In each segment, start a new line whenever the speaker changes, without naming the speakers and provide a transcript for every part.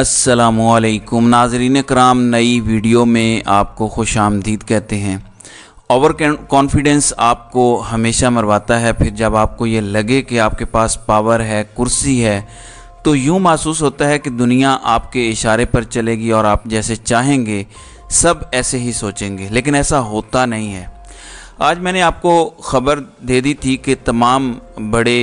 असलकुम नाजरीन कराम नई वीडियो में आपको खुश आमदीद कहते हैं ओवर कॉन्फिडेंस आपको हमेशा मरवाता है फिर जब आपको ये लगे कि आपके पास पावर है कुर्सी है तो यूँ महसूस होता है कि दुनिया आपके इशारे पर चलेगी और आप जैसे चाहेंगे सब ऐसे ही सोचेंगे लेकिन ऐसा होता नहीं है आज मैंने आपको ख़बर दे दी थी कि तमाम बड़े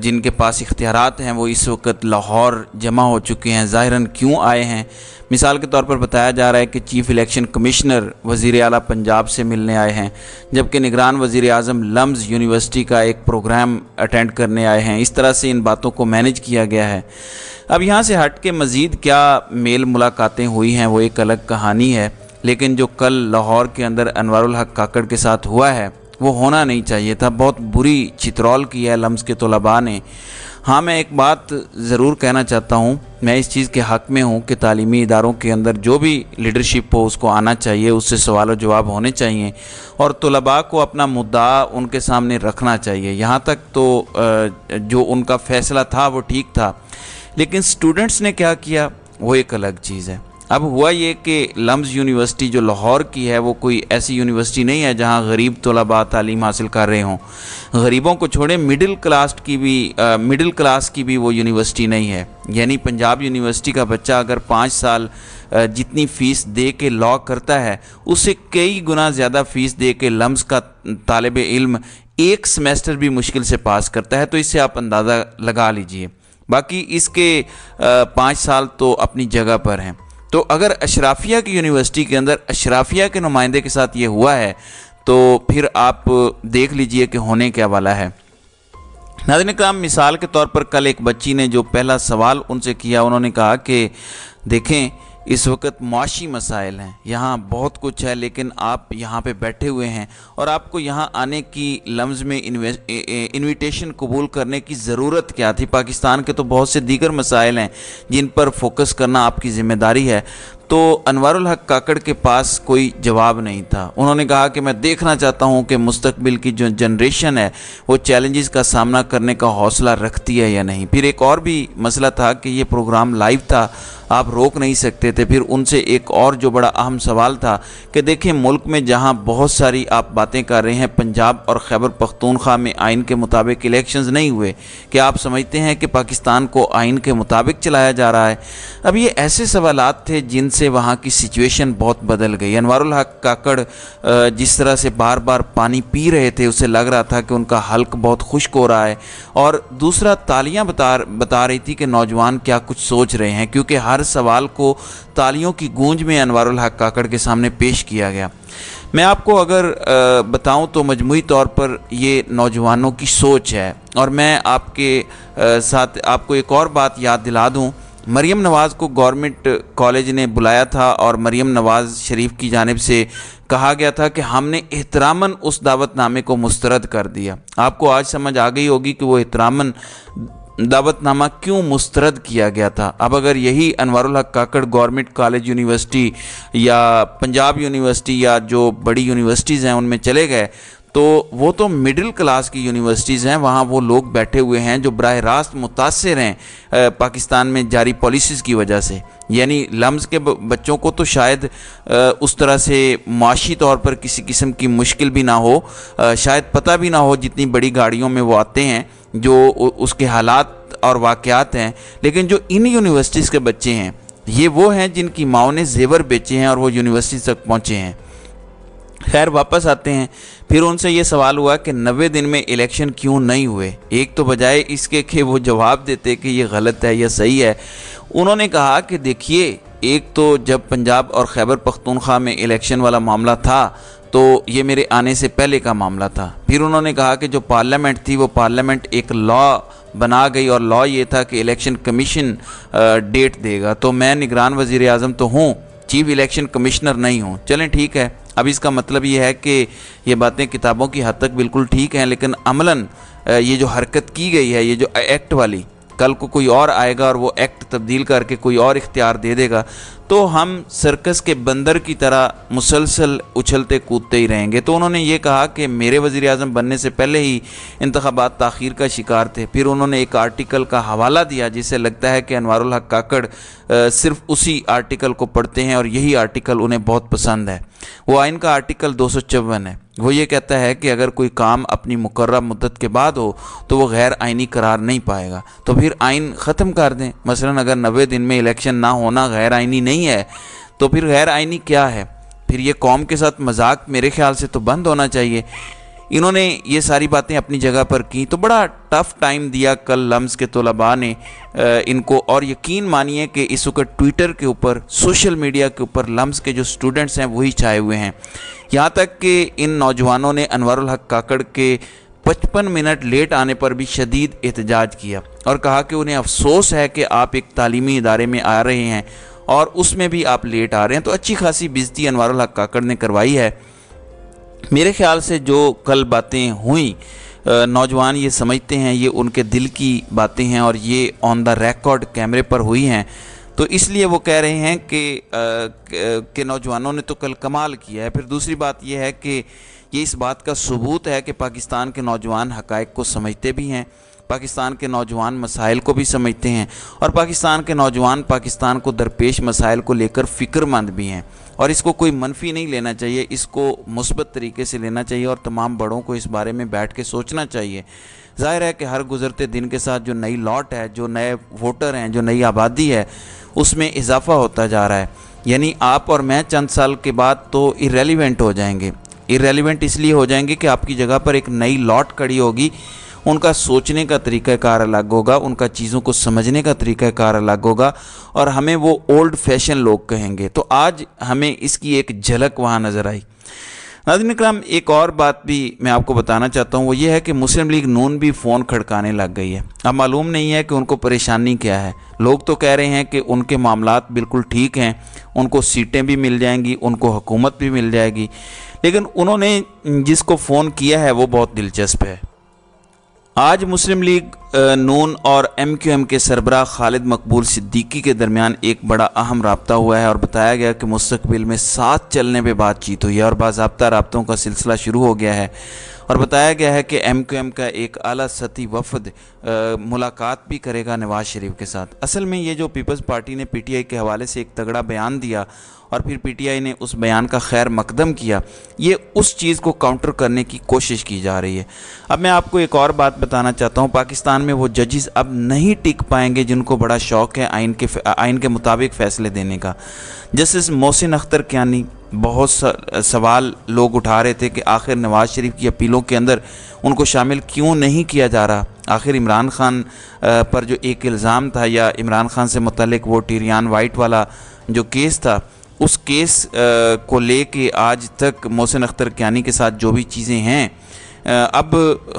जिनके पास इख्तियारत हैं वो इस वक्त लाहौर जमा हो चुके हैं ज़ाहिरन क्यों आए हैं मिसाल के तौर पर बताया जा रहा है कि चीफ़ इलेक्शन कमिश्नर वज़ी अल पंजाब से मिलने आए हैं जबकि निगरान वज़ी अजम लम्स यूनिवर्सिटी का एक प्रोग्राम अटेंड करने आए हैं इस तरह से इन बातों को मैनेज किया गया है अब यहाँ से हट के मज़ीद क्या मेल मुलाकातें हुई हैं वो एक अलग कहानी है लेकिन जो कल लाहौर के अंदर अनवारुल हक काकड़ के साथ हुआ है वो होना नहीं चाहिए था बहुत बुरी चित्रौल की है लम्स के तलबा ने हाँ मैं एक बात ज़रूर कहना चाहता हूँ मैं इस चीज़ के हक़ में हूँ कि तालीमी इदारों के अंदर जो भी लीडरशिप हो उसको आना चाहिए उससे सवाल जवाब होने चाहिए और तलबा को अपना मुद्दा उनके सामने रखना चाहिए यहाँ तक तो जो उनका फ़ैसला था वो ठीक था लेकिन स्टूडेंट्स ने क्या किया वो एक अलग चीज़ है अब हुआ ये कि लम्स यूनिवर्सिटी जो लाहौर की है वो कोई ऐसी यूनिवर्सिटी नहीं है जहाँ गरीब तलबा तालीम हासिल कर रहे हों गरीबों को छोड़े मिडिल क्लास की भी मिडिल क्लास की भी वो यूनिवर्सिटी नहीं है यानी पंजाब यूनिवर्सिटी का बच्चा अगर पाँच साल जितनी फ़ीस दे के लॉ करता है उसे कई गुना ज़्यादा फ़ीस दे के लम्स का तालब इल्म एक सेमेस्टर भी मुश्किल से पास करता है तो इससे आप अंदाज़ा लगा लीजिए बाकी इसके पाँच साल तो अपनी जगह पर हैं तो अगर अशराफिया की यूनिवर्सिटी के अंदर अशराफिया के नुमाइंदे के साथ ये हुआ है तो फिर आप देख लीजिए कि होने क्या वाला है नाजन कराम मिसाल के तौर पर कल एक बच्ची ने जो पहला सवाल उनसे किया उन्होंने कहा कि देखें इस वक्त मुआशी मसाइल हैं यहाँ बहुत कुछ है लेकिन आप यहाँ पे बैठे हुए हैं और आपको यहाँ आने की लम्ज़ में इनविटेशन कबूल करने की ज़रूरत क्या थी पाकिस्तान के तो बहुत से दीगर मसाइल हैं जिन पर फोकस करना आपकी ज़िम्मेदारी है तो अनवारुल हक काकड़ के पास कोई जवाब नहीं था उन्होंने कहा कि मैं देखना चाहता हूँ कि मुस्तबिल की जो जनरेशन है वो चैलेंजेस का सामना करने का हौसला रखती है या नहीं फिर एक और भी मसला था कि ये प्रोग्राम लाइव था आप रोक नहीं सकते थे फिर उनसे एक और जो बड़ा अहम सवाल था कि देखें मुल्क में जहाँ बहुत सारी आप बातें कर रहे हैं पंजाब और खैबर पख्तूनख्वा में आइन के मुताबिक इलेक्शंस नहीं हुए क्या आप समझते हैं कि पाकिस्तान को आइन के मुताबिक चलाया जा रहा है अब ये ऐसे सवाल थे जिनसे से वहाँ की सिचुएशन बहुत बदल गई अनवारुल हक काकड़ जिस तरह से बार बार पानी पी रहे थे उसे लग रहा था कि उनका हल्क बहुत खुश्क हो रहा है और दूसरा तालियां बता बता रही थी कि नौजवान क्या कुछ सोच रहे हैं क्योंकि हर सवाल को तालियों की गूंज में अनवारुल हक काकड़ के सामने पेश किया गया मैं आपको अगर बताऊं तो मजमू तौर पर ये नौजवानों की सोच है और मैं आपके साथ आपको एक और बात याद दिला दूं मरियम नवाज़ को गवर्नमेंट कॉलेज ने बुलाया था और मरियम नवाज़ शरीफ की जानब से कहा गया था कि हमने एहतरामन उस दावतनामे को मुस्तरद कर दिया आपको आज समझ आ गई होगी कि वो एहतरामन दावतनामा क्यों मुस्तरद किया गया था अब अगर यही अनवारुल हक काकड़ गवर्नमेंट कॉलेज यूनिवर्सिटी या पंजाब यूनिवर्सिटी या जो बड़ी यूनिवर्सिटीज़ हैं उनमें चले गए तो वो तो मिडिल क्लास की यूनिवर्सिटीज़ हैं वहाँ वो लोग बैठे हुए हैं जो बरह रास्त मुतासर हैं पाकिस्तान में जारी पॉलिसीज़ की वजह से यानी लम्स के बच्चों को तो शायद उस तरह से माशी तौर पर किसी किस्म की मुश्किल भी ना हो शायद पता भी ना हो जितनी बड़ी गाड़ियों में वो आते हैं जो उसके हालात और वाक़ात हैं लेकिन जो इन यूनिवर्सिटीज़ के बच्चे हैं ये वो हैं जिनकी माओ ने जेवर बेचे हैं और वो यूनिवर्सिटी तक पहुँचे हैं खैर वापस आते हैं फिर उनसे ये सवाल हुआ कि नबे दिन में इलेक्शन क्यों नहीं हुए एक तो बजाय इसके कि वो जवाब देते कि ये गलत है या सही है उन्होंने कहा कि देखिए एक तो जब पंजाब और खैबर पख्तूनख्वा में इलेक्शन वाला मामला था तो ये मेरे आने से पहले का मामला था फिर उन्होंने कहा कि जो पार्लियामेंट थी वो पार्लियामेंट एक लॉ बना गई और लॉ ये था कि इलेक्शन कमीशन डेट देगा तो मैं निगरान वज़ी अजम तो हूँ चीफ इलेक्शन कमिश्नर नहीं हूँ चलें ठीक है अब इसका मतलब ये है कि ये बातें किताबों की हद तक बिल्कुल ठीक हैं लेकिन अमलन ये जो हरकत की गई है ये जो एक्ट वाली कल को कोई और आएगा और वो एक्ट तब्दील करके कोई और इख्तियार दे देगा तो हम सर्कस के बंदर की तरह मुसलसल उछलते कूदते ही रहेंगे तो उन्होंने ये कहा कि मेरे वज़ी अजम बनने से पहले ही इंतबात तखीर का शिकार थे फिर उन्होंने एक आर्टिकल का हवाला दिया जिसे लगता है कि अनवारुल हक काकड़ सिर्फ उसी आर्टिकल को पढ़ते हैं और यही आर्टिकल उन्हें बहुत पसंद है वो आइन का आर्टिकल दो सौ चौवन है वो ये कहता है कि अगर कोई काम अपनी मुकर मदत के बाद हो तो वो गैर आइनी करार नहीं पाएगा तो फिर आइन ख़त्म कर दें मसला अगर नबे दिन में इलेक्शन ना होना गैर आइनी नहीं नहीं है तो फिर गैर आइनी क्या है फिर ये कौम के साथ मजाक मेरे ख्याल से तो बंद होना चाहिए इन्होंने ये सारी बातें अपनी जगह पर की तो बड़ा टफ़ टाइम दिया कल लम्स के तलबा ने इनको और यकीन मानिए कि इस वक्त ट्विटर के ऊपर सोशल मीडिया के ऊपर लम्स के जो स्टूडेंट्स हैं वही छाए हुए हैं यहाँ तक कि इन नौजवानों ने अनवर हक काकड़ के पचपन मिनट लेट आने पर भी शदीद एहतजाज किया और कहा कि उन्हें अफसोस है कि आप एक तालीमी इदारे में आ रहे हैं और उसमें भी आप लेट आ रहे हैं तो अच्छी खासी बिजती अनवर हक काकड़ ने करवाई है मेरे ख्याल से जो कल बातें हुई नौजवान ये समझते हैं ये उनके दिल की बातें हैं और ये ऑन द रिकॉर्ड कैमरे पर हुई हैं तो इसलिए वो कह रहे हैं कि के नौजवानों ने तो कल कमाल किया है फिर दूसरी बात यह है कि ये इस बात का सबूत है कि पाकिस्तान के नौजवान हकायक को समझते भी हैं पाकिस्तान के नौजवान मसाइल को भी समझते हैं और पाकिस्तान के नौजवान पाकिस्तान को दरपेश मसाइल को लेकर फ़िक्रमंद भी हैं और इसको कोई मनफी नहीं लेना चाहिए इसको मुस्बत तरीके से लेना चाहिए और तमाम बड़ों को इस बारे में बैठ के सोचना चाहिए जाहिर है कि हर गुजरते दिन के साथ जो नई लॉट है जो नए वोटर हैं जो नई आबादी है उसमें इजाफा होता जा रहा है यानी आप और मैं चंद साल के बाद तो इरेलीवेंट हो जाएंगे इरेलीवेंट इसलिए हो जाएंगे कि आपकी जगह पर एक नई लॉट खड़ी होगी उनका सोचने का तरीक़ाकार अलग होगा उनका चीज़ों को समझने का तरीक़ाकार अलग होगा और हमें वो ओल्ड फैशन लोग कहेंगे तो आज हमें इसकी एक झलक वहाँ नज़र आई नाजन कराम एक और बात भी मैं आपको बताना चाहता हूँ वो ये है कि मुस्लिम लीग नून भी फ़ोन खड़काने लग गई है अब मालूम नहीं है कि उनको परेशानी क्या है लोग तो कह रहे हैं कि उनके मामला बिल्कुल ठीक हैं उनको सीटें भी मिल जाएंगी उनको हुकूमत भी मिल जाएगी लेकिन उन्होंने जिसको फ़ोन किया है वो बहुत दिलचस्प है आज मुस्लिम लीग नून और एम क्यू एम के सरबरा खालिद मकबूल सिद्दीकी के दरमियान एक बड़ा अहम रबता हुआ है और बताया गया कि मुस्तबिल में साथ चलने पर बातचीत हुई है और बाबा रबतों का सिलसिला शुरू हो गया है और बताया गया है कि एम क्यू एम का एक अला सती वफद मुलाकात भी करेगा नवाज शरीफ के साथ असल में ये जो पीपल्स पार्टी ने पी टी आई के हवाले से एक तगड़ा बयान दिया और फिर पी टी आई ने उस बयान का खैर मकदम किया ये उस चीज़ को काउंटर करने की कोशिश की जा रही है अब मैं आपको एक और बात बताना चाहता हूँ पाकिस्तान दरमियान में वो जजेस अब नहीं टिक पाएंगे जिनको बड़ा शौक है आइन के आइन के मुताबिक फ़ैसले देने का जस्टिस मोहसिन अख्तर क्यानी बहुत सवाल लोग उठा रहे थे कि आखिर नवाज़ शरीफ की अपीलों के अंदर उनको शामिल क्यों नहीं किया जा रहा आखिर इमरान खान पर जो एक इल्ज़ाम था या इमरान खान से मुतलक वो टीरियान वाइट वाला जो केस था उस केस को ले के आज तक मोहसिन अख्तर क्यानी के साथ जो भी चीज़ें हैं अब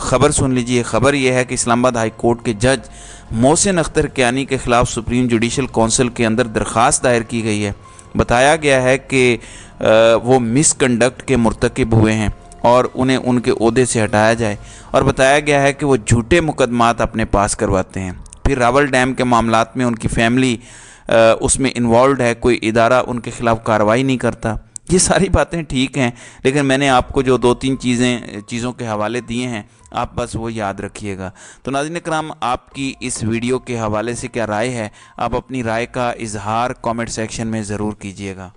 खबर सुन लीजिए खबर यह है कि इस्लामाबाद हाई कोर्ट के जज मोहसिन अख्तर क्यानी के ख़िलाफ़ सुप्रीम जुडिशल कौंसिल के अंदर दरख्वास्त दायर की गई है बताया गया है कि वो मिसकंडक्ट के मरतकब हुए हैं और उन्हें उनके अहदे से हटाया जाए और बताया गया है कि वो झूठे मुकदमात अपने पास करवाते हैं फिर रावल डैम के मामला में उनकी फैमिली उसमें इन्वॉल्व है कोई इदारा उनके ख़िलाफ़ कार्रवाई नहीं करता ये सारी बातें ठीक हैं लेकिन मैंने आपको जो दो तीन चीज़ें चीज़ों के हवाले दिए हैं आप बस वो याद रखिएगा तो नाजिन कराम आपकी इस वीडियो के हवाले से क्या राय है आप अपनी राय का इजहार कमेंट सेक्शन में ज़रूर कीजिएगा